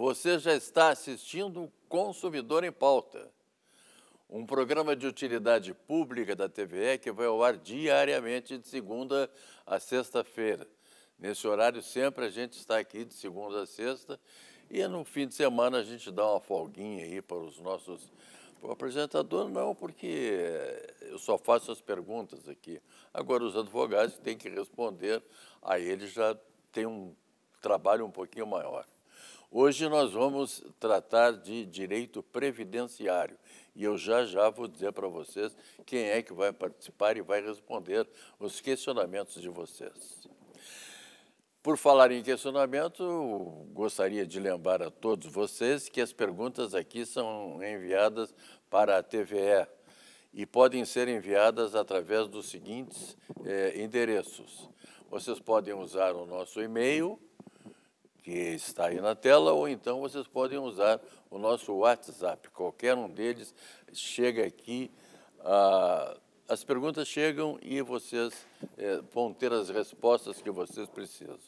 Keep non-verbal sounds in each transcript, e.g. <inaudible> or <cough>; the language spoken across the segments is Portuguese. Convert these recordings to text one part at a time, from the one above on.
Você já está assistindo Consumidor em Pauta, um programa de utilidade pública da TVE que vai ao ar diariamente de segunda a sexta-feira. Nesse horário sempre a gente está aqui de segunda a sexta e no fim de semana a gente dá uma folguinha aí para os nossos o apresentador não, porque eu só faço as perguntas aqui. Agora, os advogados têm que responder, a eles já tem um trabalho um pouquinho maior. Hoje nós vamos tratar de direito previdenciário e eu já já vou dizer para vocês quem é que vai participar e vai responder os questionamentos de vocês. Por falar em questionamento, gostaria de lembrar a todos vocês que as perguntas aqui são enviadas para a TVE e podem ser enviadas através dos seguintes é, endereços. Vocês podem usar o nosso e-mail, que está aí na tela, ou então vocês podem usar o nosso WhatsApp. Qualquer um deles chega aqui, ah, as perguntas chegam e vocês eh, vão ter as respostas que vocês precisam.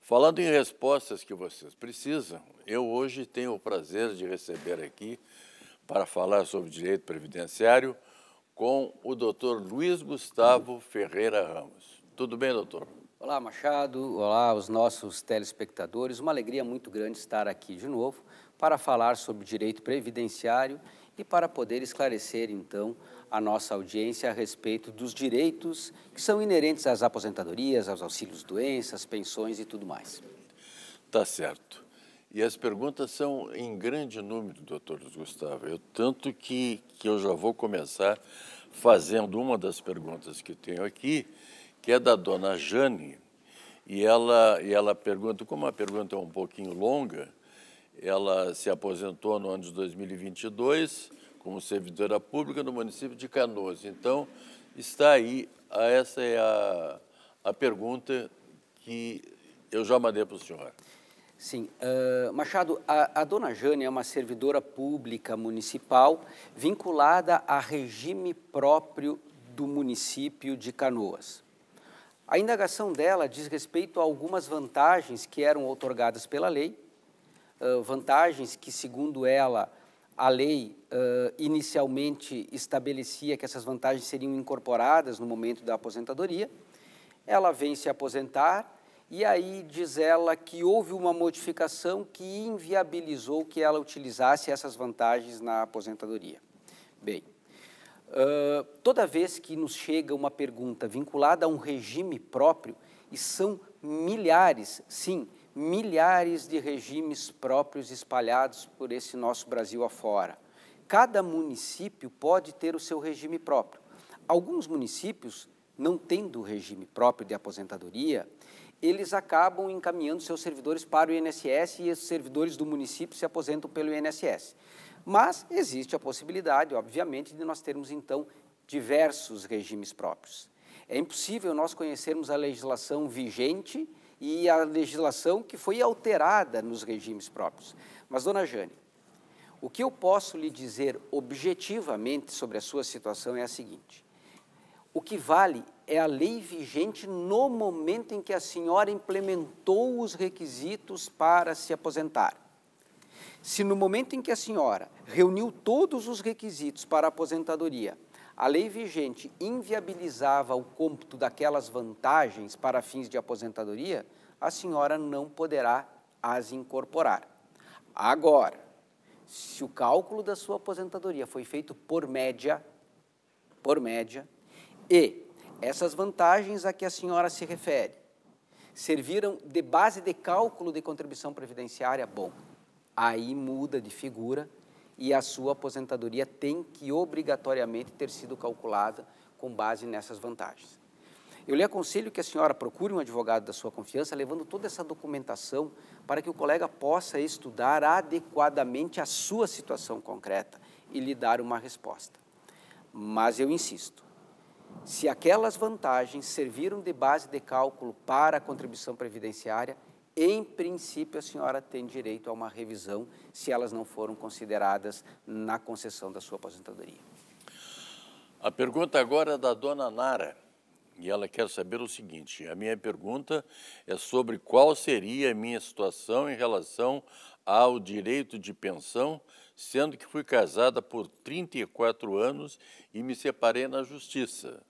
Falando em respostas que vocês precisam, eu hoje tenho o prazer de receber aqui para falar sobre direito previdenciário com o doutor Luiz Gustavo Ferreira Ramos. Tudo bem, doutor? Olá, Machado. Olá, os nossos telespectadores. Uma alegria muito grande estar aqui de novo para falar sobre direito previdenciário e para poder esclarecer, então, a nossa audiência a respeito dos direitos que são inerentes às aposentadorias, aos auxílios doenças, pensões e tudo mais. Tá certo. E as perguntas são em grande número, doutor Gustavo. Eu, tanto que, que eu já vou começar fazendo uma das perguntas que tenho aqui, que é da dona Jane, e ela, e ela pergunta, como a pergunta é um pouquinho longa, ela se aposentou no ano de 2022 como servidora pública no município de Canoas. Então, está aí, essa é a, a pergunta que eu já mandei para o senhor. Sim. Uh, Machado, a, a, dona Jane é uma servidora pública municipal vinculada a regime próprio do município de Canoas. A indagação dela diz respeito a algumas vantagens que eram outorgadas pela lei, vantagens que, segundo ela, a lei inicialmente estabelecia que essas vantagens seriam incorporadas no momento da aposentadoria. Ela vem se aposentar e aí diz ela que houve uma modificação que inviabilizou que ela utilizasse essas vantagens na aposentadoria. Bem, ah, toda vez que nos chega uma pergunta vinculada a um regime próprio, e são milhares, sim, milhares de regimes próprios espalhados por esse nosso Brasil afora. Cada município pode ter o seu regime próprio. Alguns municípios, não tendo regime próprio de aposentadoria, eles acabam encaminhando seus servidores para o INSS e os servidores do município se aposentam pelo INSS. Mas existe a possibilidade, obviamente, de nós termos então diversos regimes próprios. É impossível nós conhecermos a legislação vigente e a legislação que foi alterada nos regimes próprios. Mas, dona Jane, o que eu posso lhe dizer objetivamente sobre a sua situação é a seguinte: o que vale é a lei vigente no momento em que a senhora implementou os requisitos para se aposentar. Se no momento em que a senhora reuniu todos os requisitos para a aposentadoria, a lei vigente inviabilizava o cômputo daquelas vantagens para fins de aposentadoria, a senhora não poderá as incorporar. Agora, se o cálculo da sua aposentadoria foi feito por média, por média, e essas vantagens a que a senhora se refere serviram de base de cálculo de contribuição previdenciária, bom, aí muda de figura e a sua aposentadoria tem que obrigatoriamente ter sido calculada com base nessas vantagens. Eu lhe aconselho que a senhora procure um advogado da sua confiança, levando toda essa documentação para que o colega possa estudar adequadamente a sua situação concreta e lhe dar uma resposta. Mas eu insisto, se aquelas vantagens serviram de base de cálculo para a contribuição previdenciária, em princípio, a senhora tem direito a uma revisão se elas não foram consideradas na concessão da sua aposentadoria. A pergunta agora é da dona Nara. E ela quer saber o seguinte: a minha pergunta é sobre qual seria a minha situação em relação ao direito de pensão, sendo que fui casada por 34 anos e me separei na justiça.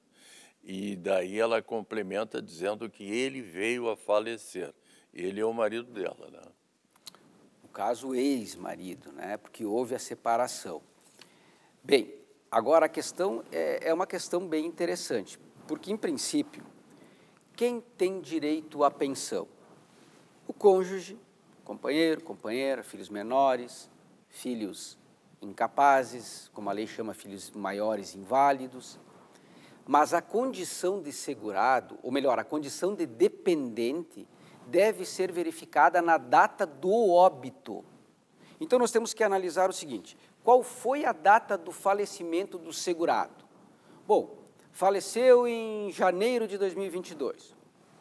E daí ela complementa dizendo que ele veio a falecer. Ele é o marido dela, né? No caso, ex-marido, né? Porque houve a separação. Bem, agora a questão é, é uma questão bem interessante, porque, em princípio, quem tem direito à pensão? O cônjuge, companheiro, companheira, filhos menores, filhos incapazes, como a lei chama filhos maiores inválidos. Mas a condição de segurado, ou melhor, a condição de dependente, deve ser verificada na data do óbito. Então, nós temos que analisar o seguinte: qual foi a data do falecimento do segurado? Bom, faleceu em janeiro de 2022.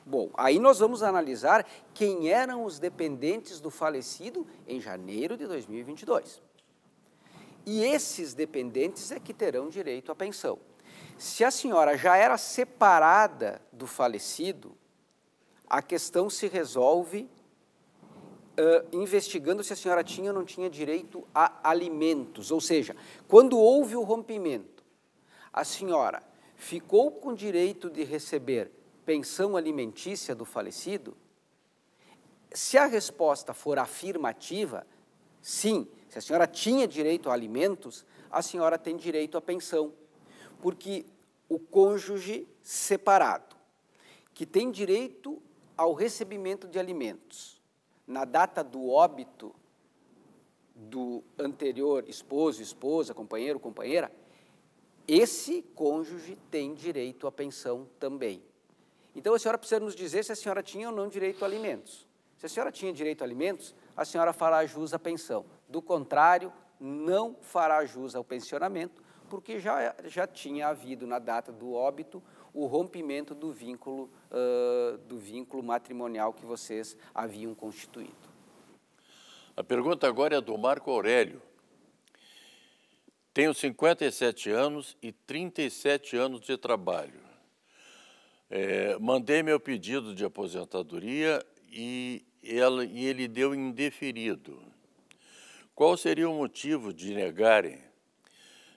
Bom, aí nós vamos analisar quem eram os dependentes do falecido em janeiro de 2022. E esses dependentes é que terão direito à pensão. Se a senhora já era separada do falecido, a questão se resolve uh, investigando se a senhora tinha ou não tinha direito a alimentos. Ou seja, quando houve o rompimento, a senhora ficou com direito de receber pensão alimentícia do falecido? Se a resposta for afirmativa, sim, se a senhora tinha direito a alimentos, a senhora tem direito à pensão. Porque o cônjuge separado, que tem direito ao recebimento de alimentos na data do óbito do anterior esposo, esposa, companheiro, companheira, esse cônjuge tem direito à pensão também. Então a senhora precisa nos dizer se a senhora tinha ou não direito a alimentos. Se a senhora tinha direito a alimentos, a senhora fará jus à pensão. Do contrário, não fará jus ao pensionamento, porque já, já tinha havido na data do óbito o rompimento do vínculo, uh, do vínculo matrimonial que vocês haviam constituído. A pergunta agora é do Marco Aurélio. Tenho 57 anos e 37 anos de trabalho. É, mandei meu pedido de aposentadoria e, ela, e ele deu indeferido. Qual seria o motivo de negarem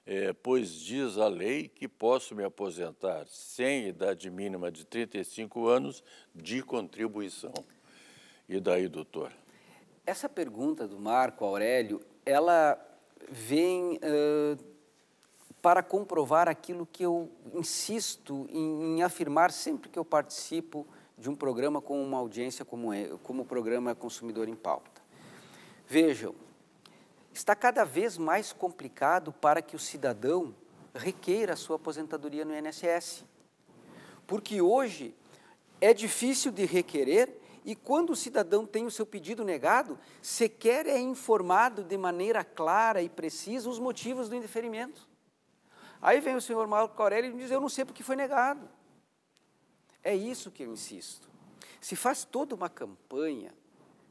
é, pois diz a lei que posso me aposentar sem idade mínima de 35 anos de contribuição. E daí, doutor? Essa pergunta do Marco Aurélio, ela vem uh, para comprovar aquilo que eu insisto em, em, afirmar sempre que eu participo de um programa com uma audiência como, é, como o programa Consumidor em Pauta. Vejam, está cada vez mais complicado para que o cidadão requeira a sua aposentadoria no INSS. Porque hoje é difícil de requerer e quando o cidadão tem o seu pedido negado, sequer é informado de maneira clara e precisa os motivos do indeferimento. Aí vem o senhor Marco Aurélio e diz: Eu não sei porque foi negado. É isso que eu insisto. Se faz toda uma campanha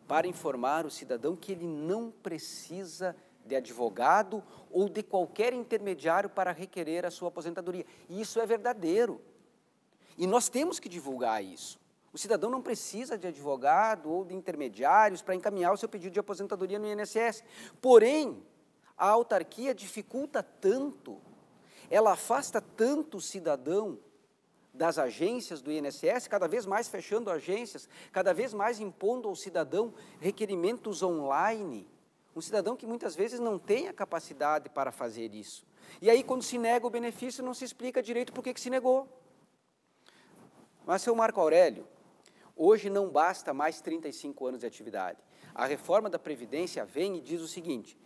para informar o cidadão que ele não precisa de advogado ou de qualquer intermediário para requerer a sua aposentadoria. E isso é verdadeiro. E nós temos que divulgar isso. O cidadão não precisa de advogado ou de intermediários para encaminhar o seu pedido de aposentadoria no INSS. Porém, a autarquia dificulta tanto, ela afasta tanto o cidadão das agências do INSS, cada vez mais fechando agências, cada vez mais impondo ao cidadão requerimentos online. Um cidadão que muitas vezes não tem a capacidade para fazer isso. E aí, quando se nega o benefício, não se explica direito por que, se negou. Mas, seu Marco Aurélio, hoje não basta mais 35 anos de atividade. A reforma da Previdência vem e diz o seguinte: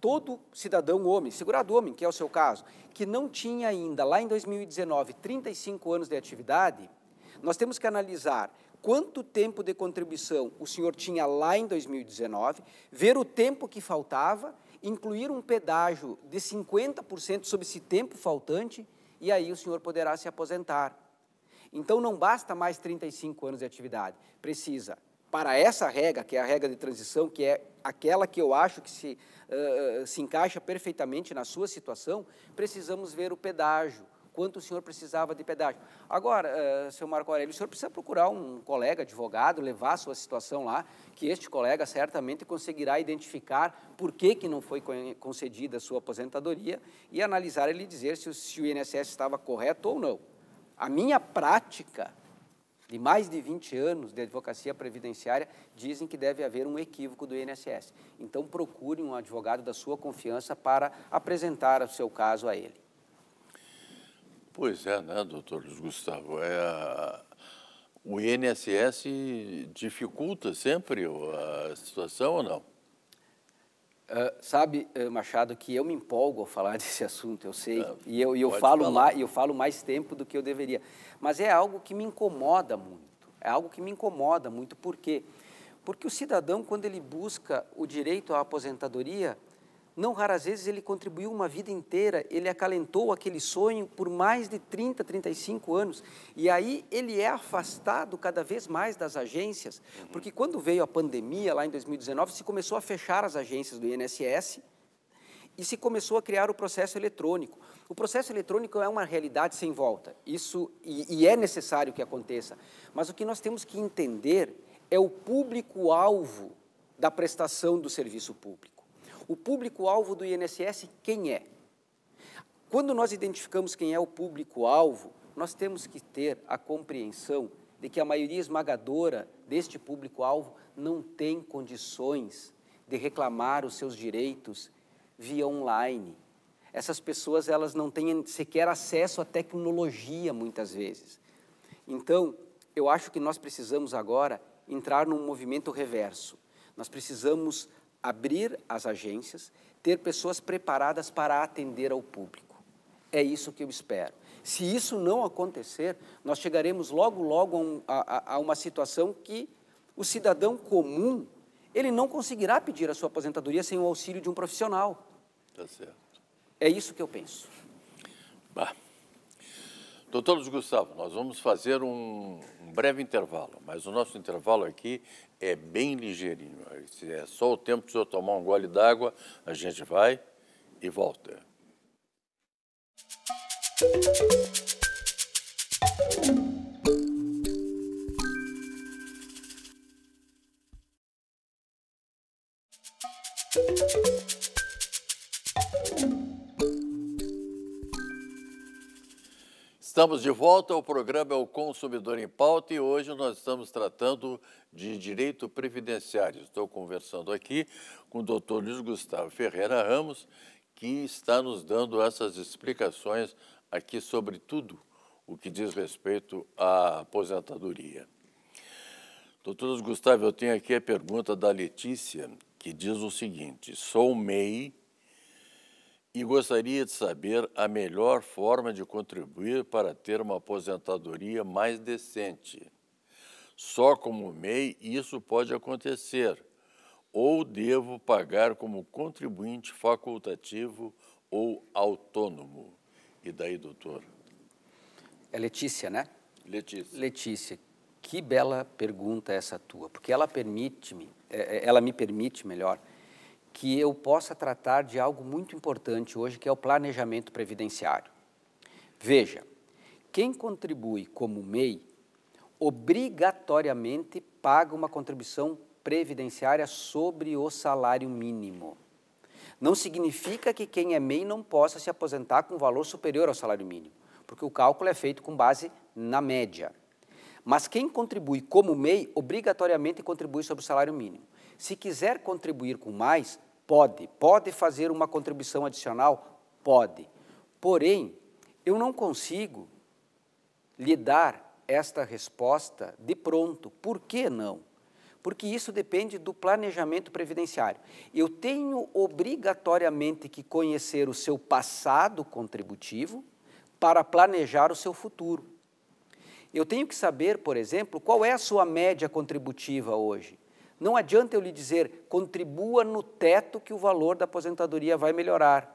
todo cidadão homem, segurado homem, que é o seu caso, que não tinha ainda, lá em 2019, 35 anos de atividade, nós temos que analisar quanto tempo de contribuição o senhor tinha lá em 2019, ver o tempo que faltava, incluir um pedágio de 50% sobre esse tempo faltante, e aí o senhor poderá se aposentar. Então não basta mais 35 anos de atividade, precisa para essa regra, que é a regra de transição, que é aquela que eu acho que se, uh, se encaixa perfeitamente na sua situação, precisamos ver o pedágio, quanto o senhor precisava de pedágio. Agora, uh, seu Marco Aurélio, o senhor precisa procurar um colega advogado, levar a sua situação lá, que este colega certamente conseguirá identificar por que, que não foi concedida a sua aposentadoria e analisar e lhe dizer se o, se o INSS estava correto ou não. A minha prática de mais de 20 anos de advocacia previdenciária dizem que deve haver um equívoco do INSS. Então, procure um advogado da sua confiança para apresentar o seu caso a ele. Pois é, né, doutor Luiz Gustavo? É O INSS dificulta sempre a situação ou não? Uh, sabe, eh, Machado, que eu me empolgo ao falar <laughs> desse assunto, eu sei, é, e eu, e eu, falo mais, eu falo mais tempo do que eu deveria. Mas é algo que me incomoda muito, é algo que me incomoda muito, por quê? Porque o cidadão, quando ele busca o direito à aposentadoria, não raras vezes ele contribuiu uma vida inteira, ele acalentou aquele sonho por mais de 30, 35 anos. E aí ele é afastado cada vez mais das agências, uhum. porque quando veio a pandemia, lá em 2019, se começou a fechar as agências do INSS e se começou a criar o processo eletrônico. O processo eletrônico é uma realidade sem volta, isso e, e é necessário que aconteça. Mas o que nós temos que entender é o público-alvo da prestação do serviço público. O público-alvo do INSS, quem é? Quando nós identificamos quem é o público-alvo, nós temos que ter a compreensão de que a maioria esmagadora deste público-alvo não tem condições de reclamar os seus direitos via online. Essas pessoas elas não têm sequer acesso à tecnologia muitas vezes. Então, eu acho que nós precisamos agora entrar num movimento reverso. Nós precisamos abrir as agências, ter pessoas preparadas para atender ao público. É isso que eu espero. Se isso não acontecer, nós chegaremos logo, logo a, um, a, a uma situação que o cidadão comum ele não conseguirá pedir a sua aposentadoria sem o auxílio de um profissional. Tá certo. É isso que eu penso. Bah. Doutor Luiz Gustavo, nós vamos fazer um, um breve intervalo, mas o nosso intervalo aqui é bem ligeirinho. Se é só o tempo de o senhor tomar um gole d'água, a gente vai e volta. Estamos de volta ao programa é O Consumidor em Pauta e hoje nós estamos tratando de direito previdenciário. Estou conversando aqui com o doutor Luiz Gustavo Ferreira Ramos, que está nos dando essas explicações aqui sobre tudo o que diz respeito à aposentadoria. Doutor Luiz Gustavo, eu tenho aqui a pergunta da Letícia, que diz o seguinte: sou MEI e gostaria de saber a melhor forma de contribuir para ter uma aposentadoria mais decente. Só como MEI isso pode acontecer, ou devo pagar como contribuinte facultativo ou autônomo? E daí, doutor? É Letícia, né? Letícia. Letícia, que bela pergunta essa tua, porque ela permite-me, é, é, ela me permite melhor, que eu possa tratar de algo muito importante hoje, que é o planejamento previdenciário. Veja, quem contribui como MEI obrigatoriamente paga uma contribuição previdenciária sobre o salário mínimo. Não significa que quem é MEI não possa se aposentar com valor superior ao salário mínimo, porque o cálculo é feito com base na média. Mas quem contribui como MEI, obrigatoriamente contribui sobre o salário mínimo. Se quiser contribuir com mais, Pode, pode fazer uma contribuição adicional? Pode. Porém, eu não consigo lhe dar esta resposta de pronto. Por que não? Porque isso depende do planejamento previdenciário. Eu tenho obrigatoriamente que conhecer o seu passado contributivo para planejar o seu futuro. Eu tenho que saber, por exemplo, qual é a sua média contributiva hoje não adianta eu lhe dizer, contribua no teto que o valor da aposentadoria vai melhorar.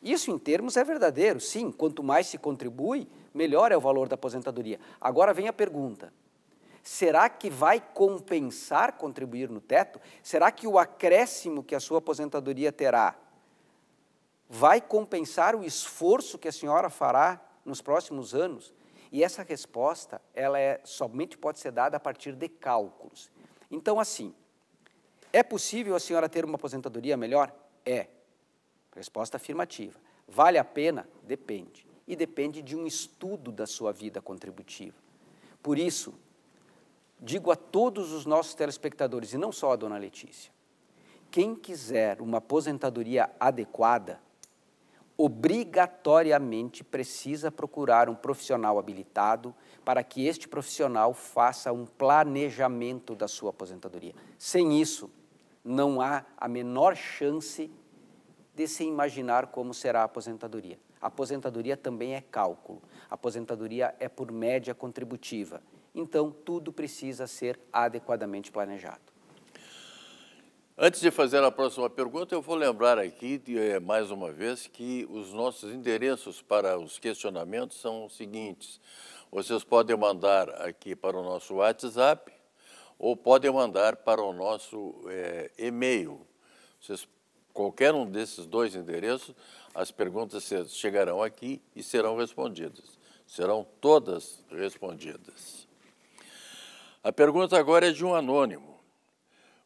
Isso em termos é verdadeiro, sim, quanto mais se contribui, melhor é o valor da aposentadoria. Agora vem a pergunta: será que vai compensar contribuir no teto? Será que o acréscimo que a sua aposentadoria terá vai compensar o esforço que a senhora fará nos próximos anos? E essa resposta, ela é, somente pode ser dada a partir de cálculos. Então, assim, é possível a senhora ter uma aposentadoria melhor? É. Resposta afirmativa. Vale a pena? Depende. E depende de um estudo da sua vida contributiva. Por isso, digo a todos os nossos telespectadores, e não só a dona Letícia, quem quiser uma aposentadoria adequada, obrigatoriamente precisa procurar um profissional habilitado para que este profissional faça um planejamento da sua aposentadoria. Sem isso, não há a menor chance de se imaginar como será a aposentadoria. A aposentadoria também é cálculo, a aposentadoria é por média contributiva. Então, tudo precisa ser adequadamente planejado. Antes de fazer a próxima pergunta, eu vou lembrar aqui, eh, mais uma vez, que os nossos endereços para os questionamentos são os seguintes. Vocês podem mandar aqui para o nosso WhatsApp ou podem mandar para o nosso é, e-mail. Vocês, qualquer um desses dois endereços, as perguntas chegarão aqui e serão respondidas. Serão todas respondidas. A pergunta agora é de um anônimo.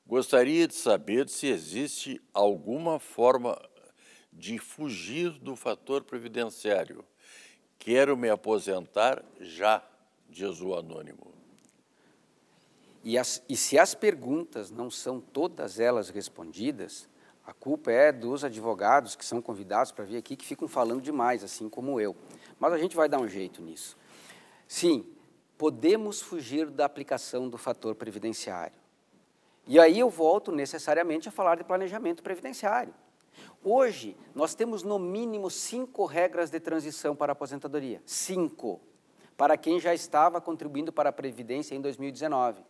Gostaria de saber se existe alguma forma de fugir do fator previdenciário. Quero me aposentar já, diz o anônimo. E, as, e se as perguntas não são todas elas respondidas, a culpa é dos advogados que são convidados para vir aqui que ficam falando demais, assim como eu. Mas a gente vai dar um jeito nisso. Sim, podemos fugir da aplicação do fator previdenciário. E aí eu volto necessariamente a falar de planejamento previdenciário. Hoje, nós temos no mínimo cinco regras de transição para a aposentadoria. Cinco. Para quem já estava contribuindo para a Previdência em 2019.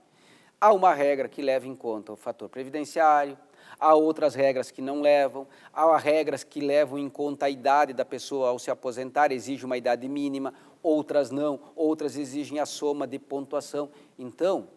Há uma regra que leva em conta o fator previdenciário, há outras regras que não levam, há regras que levam em conta a idade da pessoa ao se aposentar, exige uma idade mínima, outras não, outras exigem a soma de pontuação. Então,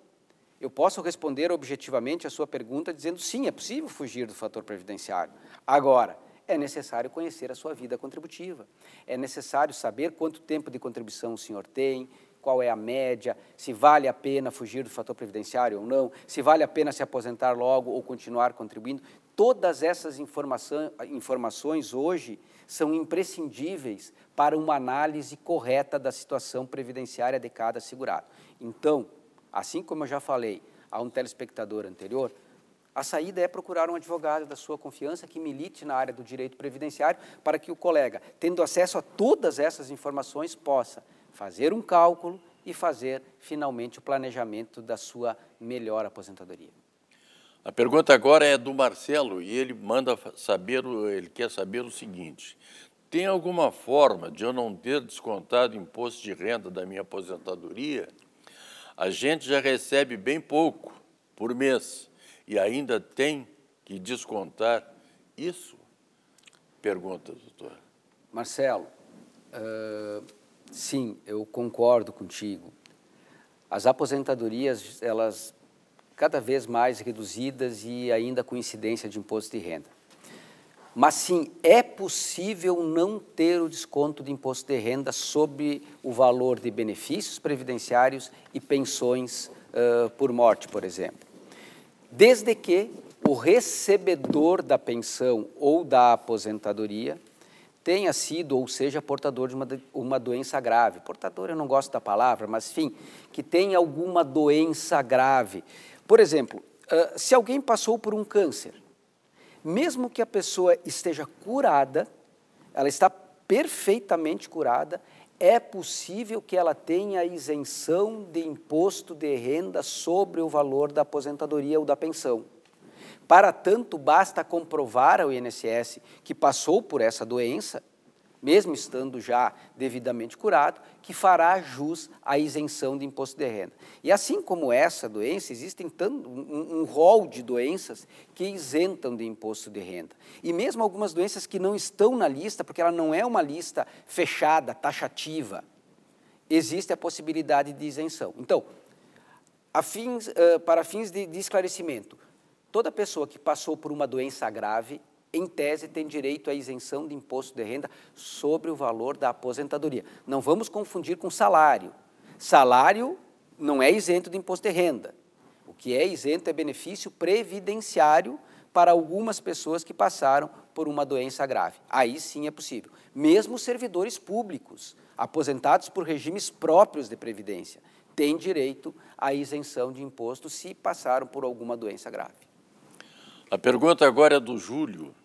eu posso responder objetivamente a sua pergunta dizendo sim, é possível fugir do fator previdenciário. Agora, é necessário conhecer a sua vida contributiva. É necessário saber quanto tempo de contribuição o senhor tem, qual é a média, se vale a pena fugir do fator previdenciário ou não, se vale a pena se aposentar logo ou continuar contribuindo. Todas essas informações hoje são imprescindíveis para uma análise correta da situação previdenciária de cada segurado. Então, Assim como eu já falei a um telespectador anterior, a saída é procurar um advogado da sua confiança que milite na área do direito previdenciário para que o colega, tendo acesso a todas essas informações, possa fazer um cálculo e fazer finalmente o planejamento da sua melhor aposentadoria. A pergunta agora é do Marcelo e ele manda saber, ele quer saber o seguinte: tem alguma forma de eu não ter descontado imposto de renda da minha aposentadoria? A gente já recebe bem pouco por mês e ainda tem que descontar isso? Pergunta, doutor. Marcelo, uh, sim, eu concordo contigo. As aposentadorias, elas cada vez mais reduzidas e ainda com incidência de imposto de renda. Mas sim, é possível não ter o desconto de imposto de renda sobre o valor de benefícios previdenciários e pensões uh, por morte, por exemplo. Desde que o recebedor da pensão ou da aposentadoria tenha sido ou seja portador de uma, uma doença grave. Portador, eu não gosto da palavra, mas enfim, que tenha alguma doença grave. Por exemplo, uh, se alguém passou por um câncer mesmo que a pessoa esteja curada, ela está perfeitamente curada, é possível que ela tenha isenção de imposto de renda sobre o valor da aposentadoria ou da pensão. Para tanto, basta comprovar ao INSS que passou por essa doença mesmo estando já devidamente curado, que fará jus à isenção de imposto de renda. E assim como essa doença, existem tanto, um, um rol de doenças que isentam de imposto de renda. E mesmo algumas doenças que não estão na lista, porque ela não é uma lista fechada, taxativa, existe a possibilidade de isenção. Então, fins, uh, para fins de, de esclarecimento, toda pessoa que passou por uma doença grave em tese, tem direito à isenção de imposto de renda sobre o valor da aposentadoria. Não vamos confundir com salário. Salário não é isento de imposto de renda. O que é isento é benefício previdenciário para algumas pessoas que passaram por uma doença grave. Aí sim é possível. Mesmo servidores públicos, aposentados por regimes próprios de previdência, têm direito à isenção de imposto se passaram por alguma doença grave. A pergunta agora é do Júlio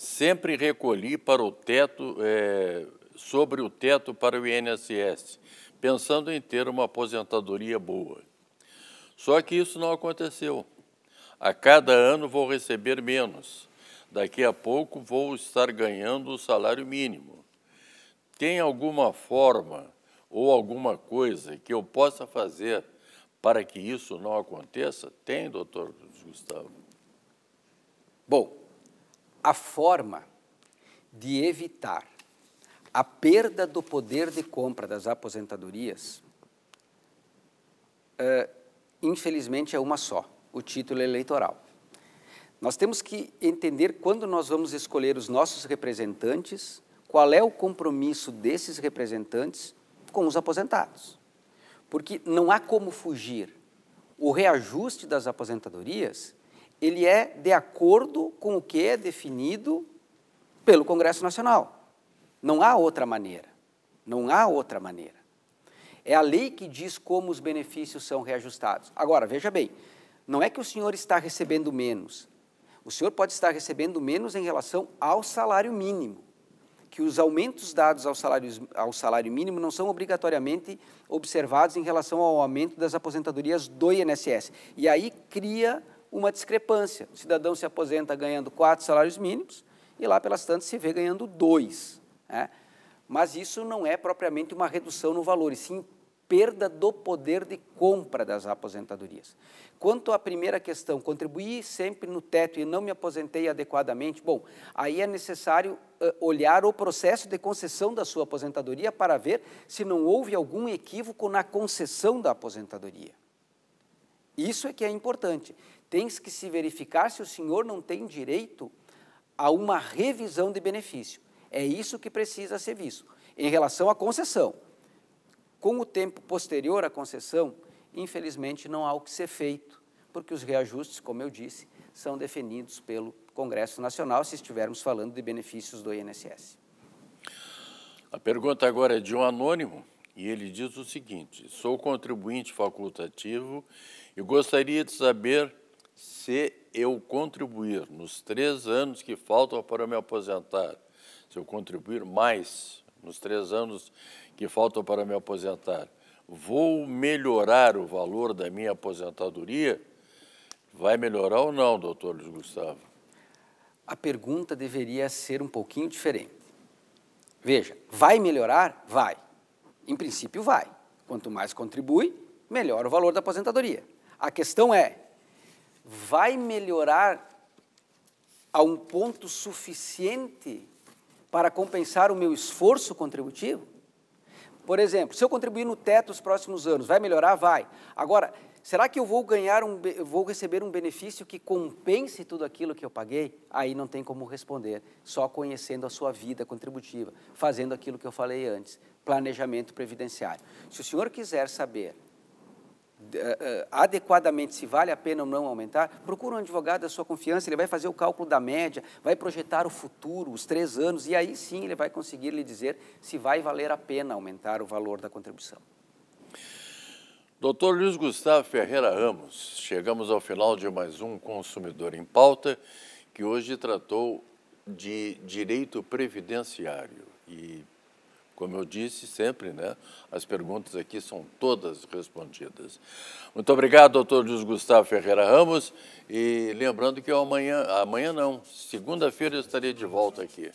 sempre recolhi para o teto, é, sobre o teto para o INSS, pensando em ter uma aposentadoria boa. Só que isso não aconteceu. A cada ano vou receber menos. Daqui a pouco vou estar ganhando o salário mínimo. Tem alguma forma ou alguma coisa que eu possa fazer para que isso não aconteça? Tem, doutor Gustavo. Bom, a forma de evitar a perda do poder de compra das aposentadorias, uh, infelizmente, é uma só: o título eleitoral. Nós temos que entender quando nós vamos escolher os nossos representantes, qual é o compromisso desses representantes com os aposentados. Porque não há como fugir. O reajuste das aposentadorias ele é de acordo com o que é definido pelo Congresso Nacional. Não há outra maneira. Não há outra maneira. É a lei que diz como os benefícios são reajustados. Agora, veja bem, não é que o senhor está recebendo menos. O senhor pode estar recebendo menos em relação ao salário mínimo, que os aumentos dados ao salário, ao salário mínimo não são obrigatoriamente observados em relação ao aumento das aposentadorias do INSS. E aí cria uma discrepância. O cidadão se aposenta ganhando quatro salários mínimos e lá pelas tantas se vê ganhando dois. Né? Mas isso não é propriamente uma redução no valor, e sim perda do poder de compra das aposentadorias. Quanto à primeira questão, contribuí sempre no teto e não me aposentei adequadamente, bom, aí é necessário eh, olhar o processo de concessão da sua aposentadoria para ver se não houve algum equívoco na concessão da aposentadoria. Isso é que é importante. Tens que se verificar se o senhor não tem direito a uma revisão de benefício. É isso que precisa ser visto. Em relação à concessão, com o tempo posterior à concessão, infelizmente não há o que ser feito, porque os reajustes, como eu disse, são definidos pelo Congresso Nacional, se estivermos falando de benefícios do INSS. A pergunta agora é de um anônimo e ele diz o seguinte: sou contribuinte facultativo e gostaria de saber se eu contribuir nos três anos que faltam para me aposentar, se eu contribuir mais nos três anos que faltam para me aposentar, vou melhorar o valor da minha aposentadoria? Vai melhorar ou não, doutor Luiz Gustavo? A pergunta deveria ser um pouquinho diferente. Veja, vai melhorar? Vai. Em princípio, vai. Quanto mais contribui, melhor o valor da aposentadoria. A questão é, vai melhorar a um ponto suficiente para compensar o meu esforço contributivo? Por exemplo, se eu contribuir no teto os próximos anos, vai melhorar? Vai. Agora, será que eu vou ganhar um, vou receber um benefício que compense tudo aquilo que eu paguei? Aí não tem como responder, só conhecendo a sua vida contributiva, fazendo aquilo que eu falei antes, planejamento previdenciário. Se o senhor quiser saber eh, eh, adequadamente se vale a pena ou não aumentar, procura um advogado da sua confiança, ele vai fazer o cálculo da média, vai projetar o futuro, os três anos, e aí sim ele vai conseguir lhe dizer se vai valer a pena aumentar o valor da contribuição. Doutor Luiz Gustavo Ferreira Ramos, chegamos ao final de mais um Consumidor em Pauta, que hoje tratou de direito previdenciário. E como eu disse sempre, né, as perguntas aqui são todas respondidas. Muito obrigado, doutor Luiz Gustavo Ferreira Ramos. E lembrando que amanhã, amanhã não, segunda-feira eu estarei de volta aqui.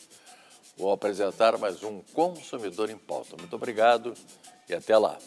Vou apresentar mais um Consumidor em Pauta. Muito obrigado e até lá.